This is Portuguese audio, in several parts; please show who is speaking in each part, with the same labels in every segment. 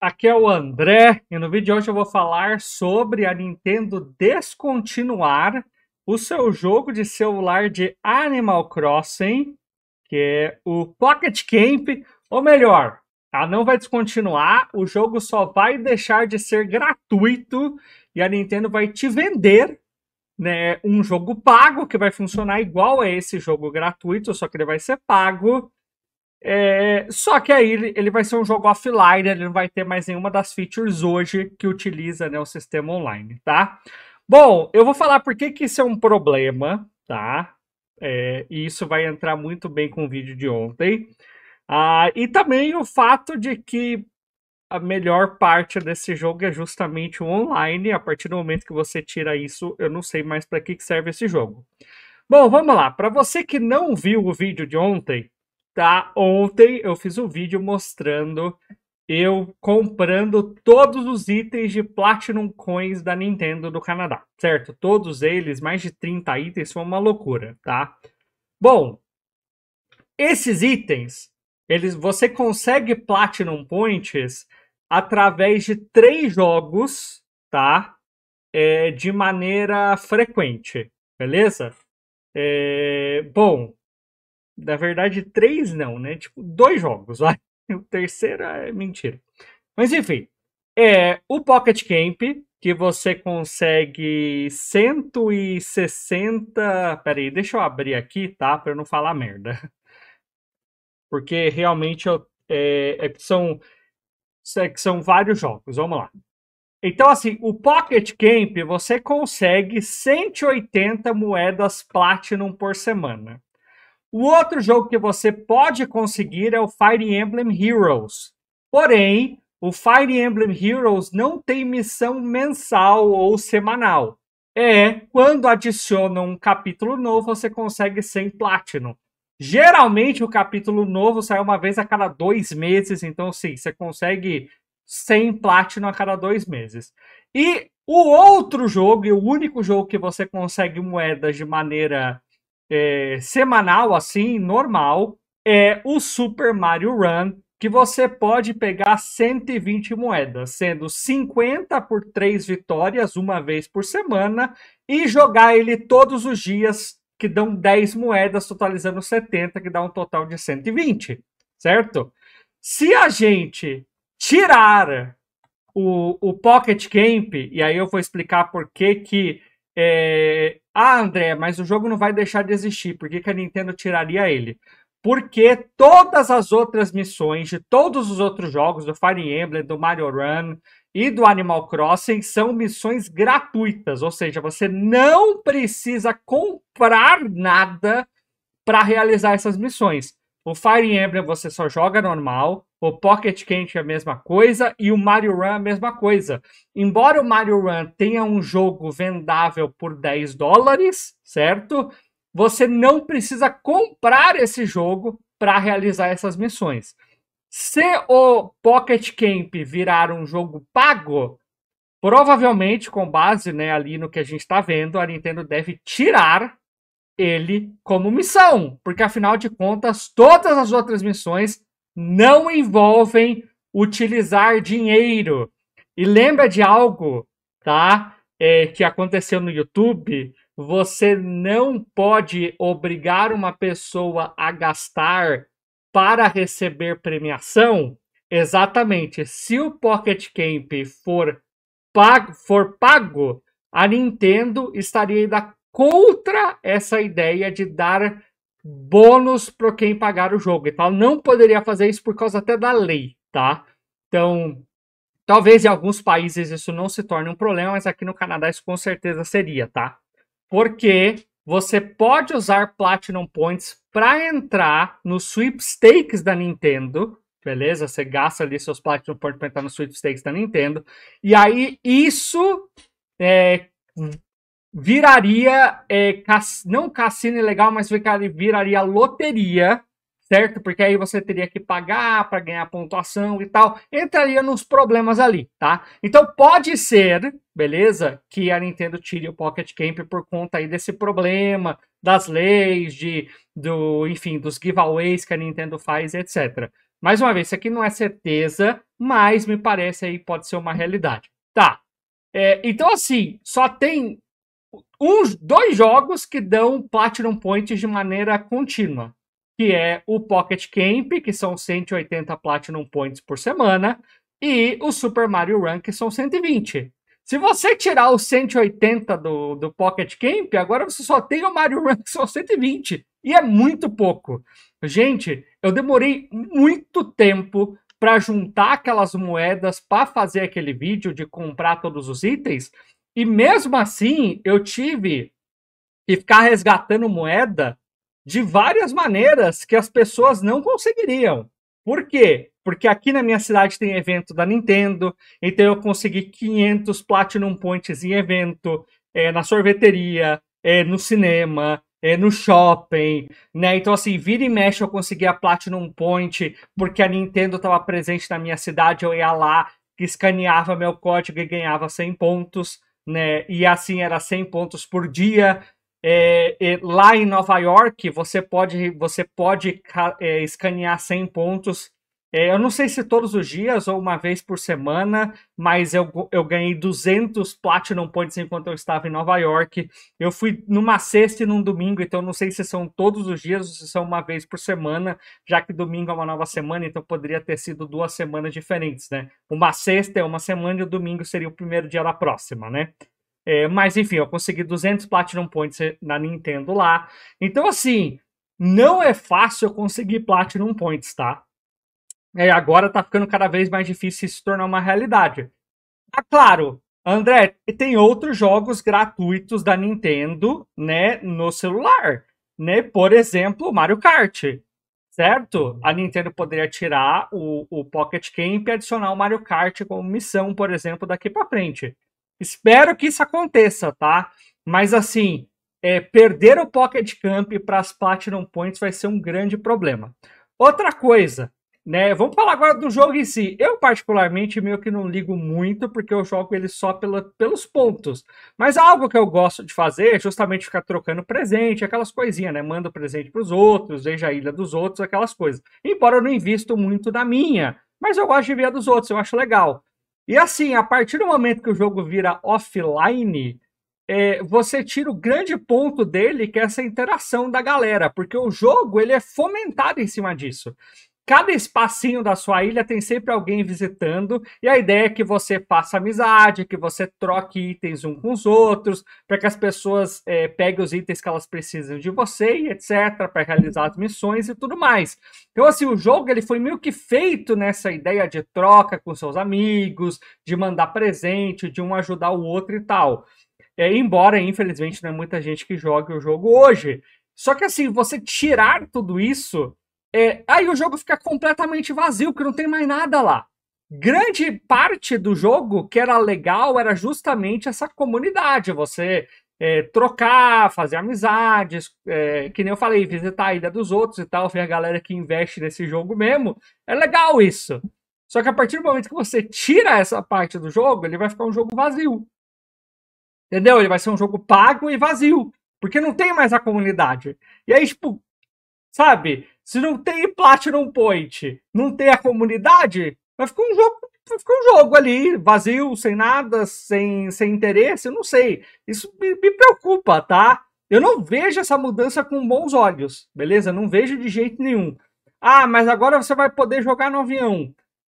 Speaker 1: Aqui é o André e no vídeo de hoje eu vou falar sobre a Nintendo descontinuar o seu jogo de celular de Animal Crossing, que é o Pocket Camp, ou melhor, ela tá, não vai descontinuar, o jogo só vai deixar de ser gratuito e a Nintendo vai te vender né, um jogo pago que vai funcionar igual a esse jogo gratuito, só que ele vai ser pago é, só que aí ele, vai ser um jogo offline, ele não vai ter mais nenhuma das features hoje que utiliza né, o sistema online, tá? Bom, eu vou falar por que, que isso é um problema, tá? É, e isso vai entrar muito bem com o vídeo de ontem. Ah, e também o fato de que a melhor parte desse jogo é justamente o online. A partir do momento que você tira isso, eu não sei mais para que serve esse jogo. Bom, vamos lá. Para você que não viu o vídeo de ontem, tá? Ontem eu fiz um vídeo mostrando eu comprando todos os itens de Platinum Coins da Nintendo do Canadá, certo? Todos eles, mais de 30 itens, foi uma loucura, tá? Bom, esses itens, eles, você consegue Platinum Points através de três jogos, tá? É, de maneira frequente, beleza? É, bom, na verdade, três não, né? Tipo, dois jogos, vai. O terceiro é mentira. Mas enfim, é o Pocket Camp, que você consegue 160. Peraí, deixa eu abrir aqui, tá? Pra eu não falar merda. Porque realmente eu, é, é, são, é, são vários jogos. Vamos lá. Então, assim, o Pocket Camp você consegue 180 moedas Platinum por semana. O outro jogo que você pode conseguir é o Fire Emblem Heroes. Porém, o Fire Emblem Heroes não tem missão mensal ou semanal. É, quando adicionam um capítulo novo, você consegue 100 Platinum. Geralmente o capítulo novo sai uma vez a cada dois meses, então sim, você consegue 100 Platinum a cada dois meses. E o outro jogo, e o único jogo que você consegue moedas de maneira é, semanal, assim, normal, é o Super Mario Run, que você pode pegar 120 moedas, sendo 50 por 3 vitórias, uma vez por semana, e jogar ele todos os dias, que dão 10 moedas, totalizando 70, que dá um total de 120, certo? Se a gente tirar o, o Pocket Camp, e aí eu vou explicar por que que é, ah, André, mas o jogo não vai deixar de existir. Por que, que a Nintendo tiraria ele? Porque todas as outras missões de todos os outros jogos, do Fire Emblem, do Mario Run e do Animal Crossing, são missões gratuitas. Ou seja, você não precisa comprar nada para realizar essas missões. O Fire Emblem você só joga normal. O Pocket Camp é a mesma coisa e o Mario Run é a mesma coisa. Embora o Mario Run tenha um jogo vendável por 10 dólares, certo? Você não precisa comprar esse jogo para realizar essas missões. Se o Pocket Camp virar um jogo pago, provavelmente com base né, ali no que a gente está vendo, a Nintendo deve tirar ele como missão, porque afinal de contas todas as outras missões não envolvem utilizar dinheiro. E lembra de algo, tá? É, que aconteceu no YouTube? Você não pode obrigar uma pessoa a gastar para receber premiação? Exatamente. Se o Pocket Camp for pago, for pago a Nintendo estaria ainda contra essa ideia de dar bônus para quem pagar o jogo e tal. Não poderia fazer isso por causa até da lei, tá? Então, talvez em alguns países isso não se torne um problema, mas aqui no Canadá isso com certeza seria, tá? Porque você pode usar Platinum Points para entrar no sweepstakes da Nintendo, beleza? Você gasta ali seus Platinum Points para entrar no sweepstakes da Nintendo, e aí isso é, viraria é, não cassino ilegal, mas viraria loteria, certo? Porque aí você teria que pagar para ganhar pontuação e tal, entraria nos problemas ali, tá? Então pode ser, beleza, que a Nintendo tire o Pocket Camp por conta aí desse problema das leis de do, enfim, dos giveaways que a Nintendo faz, etc. Mais uma vez, isso aqui não é certeza, mas me parece aí pode ser uma realidade. Tá. É, então, assim, só tem uns dois jogos que dão Platinum Points de maneira contínua, que é o Pocket Camp, que são 180 Platinum Points por semana, e o Super Mario Run, que são 120. Se você tirar os 180 do, do Pocket Camp, agora você só tem o Mario Run, que são 120. E é muito pouco. Gente, eu demorei muito tempo para juntar aquelas moedas para fazer aquele vídeo de comprar todos os itens. E mesmo assim, eu tive que ficar resgatando moeda de várias maneiras que as pessoas não conseguiriam. Por quê? Porque aqui na minha cidade tem evento da Nintendo, então eu consegui 500 Platinum Points em evento, é, na sorveteria, é, no cinema, é, no shopping, né? Então, assim, vira e mexe eu consegui a Platinum Point, porque a Nintendo estava presente na minha cidade, eu ia lá, escaneava meu código e ganhava 100 pontos né? E assim era 100 pontos por dia. É, é, lá em Nova York, você pode, você pode é, escanear 100 pontos é, eu não sei se todos os dias ou uma vez por semana, mas eu, eu ganhei 200 Platinum Points enquanto eu estava em Nova York. Eu fui numa sexta e num domingo, então não sei se são todos os dias ou se são uma vez por semana, já que domingo é uma nova semana, então poderia ter sido duas semanas diferentes, né? Uma sexta é uma semana e o domingo seria o primeiro dia da próxima, né? É, mas enfim, eu consegui 200 Platinum Points na Nintendo lá. Então, assim, não é fácil conseguir Platinum Points, tá? É, agora está ficando cada vez mais difícil se tornar uma realidade. Ah, claro, André, tem outros jogos gratuitos da Nintendo, né, no celular, né? Por exemplo, Mario Kart, certo? A Nintendo poderia tirar o, o Pocket Camp e adicionar o Mario Kart como missão, por exemplo, daqui para frente. Espero que isso aconteça, tá? Mas assim, é, perder o Pocket Camp para as Platinum Points vai ser um grande problema. Outra coisa, né, vamos falar agora do jogo em si. Eu, particularmente, meio que não ligo muito, porque eu jogo ele só pela, pelos pontos. Mas algo que eu gosto de fazer é justamente ficar trocando presente, aquelas coisinhas, né? manda presente para os outros, veja a ilha dos outros, aquelas coisas. Embora eu não invisto muito na minha, mas eu gosto de ver a dos outros, eu acho legal. E assim, a partir do momento que o jogo vira offline, é, você tira o grande ponto dele, que é essa interação da galera, porque o jogo ele é fomentado em cima disso. Cada espacinho da sua ilha tem sempre alguém visitando, e a ideia é que você faça amizade, que você troque itens um com os outros, para que as pessoas é, peguem os itens que elas precisam de você, e etc., para realizar as missões e tudo mais. Então, assim, o jogo ele foi meio que feito nessa ideia de troca com seus amigos, de mandar presente, de um ajudar o outro e tal. É, embora, infelizmente, não é muita gente que jogue o jogo hoje. Só que assim, você tirar tudo isso é, aí o jogo fica completamente vazio, porque não tem mais nada lá. Grande parte do jogo que era legal era justamente essa comunidade. Você é, trocar, fazer amizades, é, que nem eu falei, visitar a ilha dos outros e tal, ver a galera que investe nesse jogo mesmo. É legal isso. Só que a partir do momento que você tira essa parte do jogo, ele vai ficar um jogo vazio. Entendeu? Ele vai ser um jogo pago e vazio. Porque não tem mais a comunidade. E aí, tipo, sabe? Se não tem Platinum Point, não tem a comunidade, vai ficar um jogo, vai ficar um jogo ali, vazio, sem nada, sem, sem interesse, eu não sei. Isso me, me preocupa, tá? Eu não vejo essa mudança com bons olhos, beleza? Não vejo de jeito nenhum. Ah, mas agora você vai poder jogar no avião.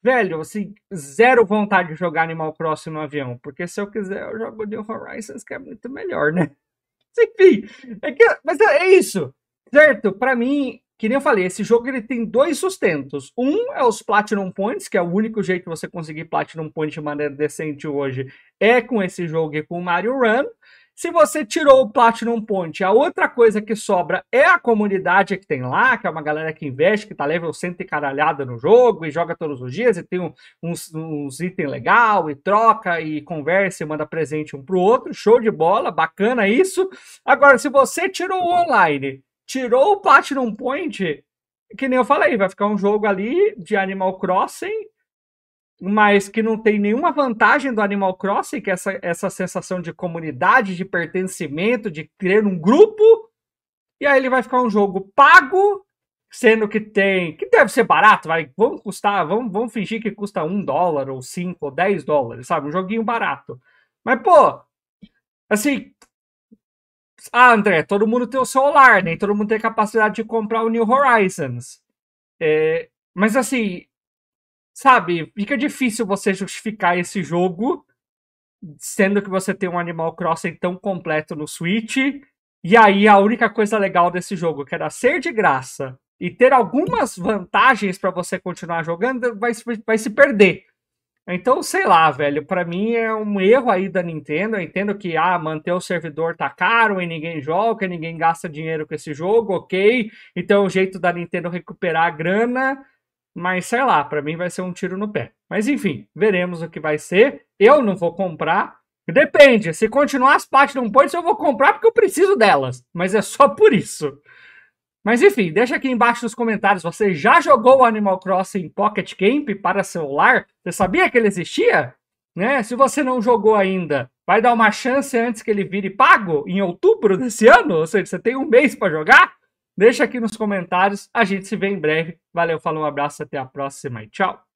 Speaker 1: Velho, assim, zero vontade de jogar Animal Crossing no avião. Porque se eu quiser, eu jogo New Horizons, que é muito melhor, né? Enfim, é que, mas é, é isso, certo? Para mim, que nem eu falei, esse jogo ele tem dois sustentos. Um é os Platinum Points, que é o único jeito que você conseguir Platinum Point de maneira decente hoje, é com esse jogo e com o Mario Run. Se você tirou o Platinum Point, a outra coisa que sobra é a comunidade que tem lá, que é uma galera que investe, que tá level 100 e caralhada no jogo e joga todos os dias e tem uns, uns itens legal e troca e conversa e manda presente um pro outro. Show de bola, bacana isso. Agora, se você tirou o online tirou o Platinum Point, que nem eu falei, vai ficar um jogo ali de Animal Crossing, mas que não tem nenhuma vantagem do Animal Crossing, que é essa, essa sensação de comunidade, de pertencimento, de criar um grupo, e aí ele vai ficar um jogo pago, sendo que tem. que deve ser barato, vai. Vamos custar, vamos, vamos fingir que custa um dólar, ou cinco, ou dez dólares, sabe? Um joguinho barato. Mas, pô, assim, ah, André, todo mundo tem o celular, nem né? todo mundo tem a capacidade de comprar o New Horizons. É, mas assim, sabe, fica difícil você justificar esse jogo, sendo que você tem um Animal Crossing tão completo no Switch. E aí a única coisa legal desse jogo, que era ser de graça e ter algumas vantagens para você continuar jogando, vai, vai se perder. Então, sei lá, velho, para mim é um erro aí da Nintendo. Eu entendo que ah, manter o servidor tá caro e ninguém joga, ninguém gasta dinheiro com esse jogo, ok. Então, o jeito da Nintendo recuperar a grana, mas sei lá, para mim vai ser um tiro no pé. Mas enfim, veremos o que vai ser. Eu não vou comprar. Depende, se continuar as partes não pode, eu vou comprar porque eu preciso delas, mas é só por isso. Mas enfim, deixa aqui embaixo nos comentários. Você já jogou Animal Crossing Pocket Camp para celular? Você sabia que ele existia? Né? Se você não jogou ainda, vai dar uma chance antes que ele vire pago em outubro desse ano? Ou seja, você tem um mês para jogar? Deixa aqui nos comentários. A gente se vê em breve. Valeu, falou, um abraço, até a próxima e tchau!